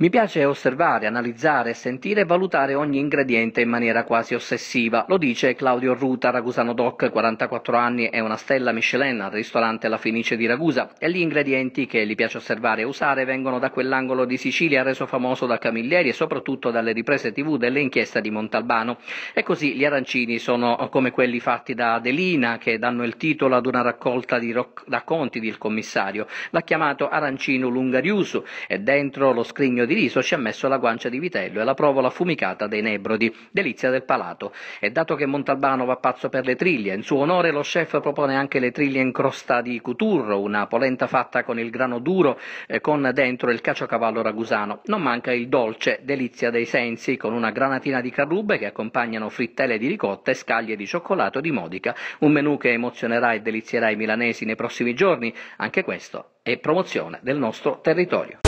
Mi piace osservare, analizzare, sentire e valutare ogni ingrediente in maniera quasi ossessiva, lo dice Claudio Ruta, Ragusano Doc, 44 anni è una stella Michelin al ristorante La Fenice di Ragusa, e gli ingredienti che gli piace osservare e usare vengono da quell'angolo di Sicilia reso famoso da Camilleri e soprattutto dalle riprese tv delle inchieste di Montalbano. E così gli arancini sono come quelli fatti da Adelina, che danno il titolo ad una raccolta di racconti del commissario. L'ha chiamato arancino lungariuso e dentro lo scrigno di riso ci ha messo la guancia di vitello e la provola affumicata dei nebrodi, delizia del palato. E dato che Montalbano va pazzo per le triglie, in suo onore lo chef propone anche le triglie in crosta di cuturro, una polenta fatta con il grano duro e con dentro il caciocavallo ragusano. Non manca il dolce, delizia dei sensi, con una granatina di carrube che accompagnano frittelle di ricotta e scaglie di cioccolato di Modica, un menù che emozionerà e delizierà i milanesi nei prossimi giorni, anche questo è promozione del nostro territorio.